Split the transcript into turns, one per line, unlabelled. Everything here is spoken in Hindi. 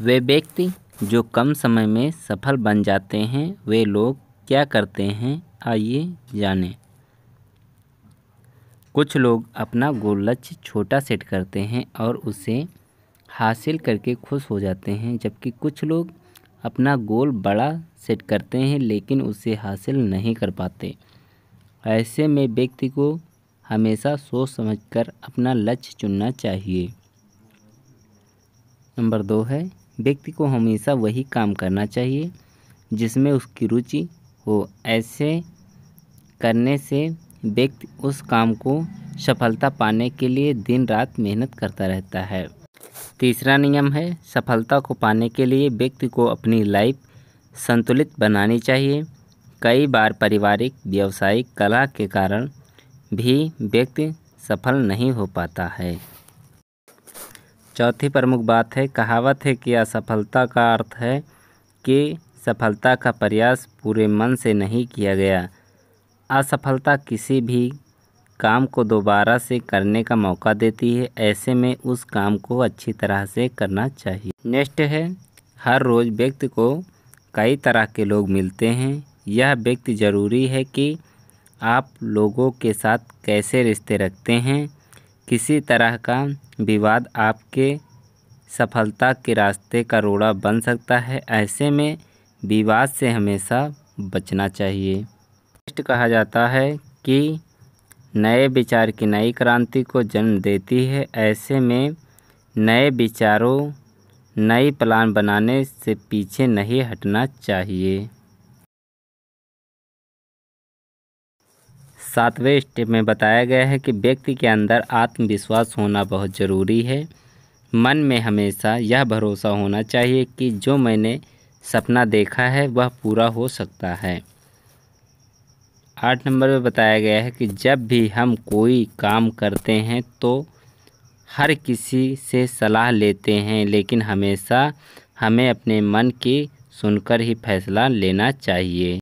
वे व्यक्ति जो कम समय में सफल बन जाते हैं वे लोग क्या करते हैं आइए जानें कुछ लोग अपना गोल लक्ष्य छोटा सेट करते हैं और उसे हासिल करके खुश हो जाते हैं जबकि कुछ लोग अपना गोल बड़ा सेट करते हैं लेकिन उसे हासिल नहीं कर पाते ऐसे में व्यक्ति को हमेशा सोच समझकर अपना लक्ष्य चुनना चाहिए नंबर दो है व्यक्ति को हमेशा वही काम करना चाहिए जिसमें उसकी रुचि हो ऐसे करने से व्यक्ति उस काम को सफलता पाने के लिए दिन रात मेहनत करता रहता है तीसरा नियम है सफलता को पाने के लिए व्यक्ति को अपनी लाइफ संतुलित बनानी चाहिए कई बार पारिवारिक व्यावसायिक कला के कारण भी व्यक्ति सफल नहीं हो पाता है चौथी प्रमुख बात है कहावत है कि असफलता का अर्थ है कि सफलता का प्रयास पूरे मन से नहीं किया गया असफलता किसी भी काम को दोबारा से करने का मौका देती है ऐसे में उस काम को अच्छी तरह से करना चाहिए नेक्स्ट है हर रोज़ व्यक्ति को कई तरह के लोग मिलते हैं यह व्यक्ति ज़रूरी है कि आप लोगों के साथ कैसे रिश्ते रखते हैं किसी तरह का विवाद आपके सफलता के रास्ते का रोड़ा बन सकता है ऐसे में विवाद से हमेशा बचना चाहिए नेक्स्ट कहा जाता है कि नए विचार की नई क्रांति को जन्म देती है ऐसे में नए विचारों नई प्लान बनाने से पीछे नहीं हटना चाहिए सातवें स्टेप में बताया गया है कि व्यक्ति के अंदर आत्मविश्वास होना बहुत ज़रूरी है मन में हमेशा यह भरोसा होना चाहिए कि जो मैंने सपना देखा है वह पूरा हो सकता है आठ नंबर में बताया गया है कि जब भी हम कोई काम करते हैं तो हर किसी से सलाह लेते हैं लेकिन हमेशा हमें अपने मन की सुनकर ही फैसला लेना चाहिए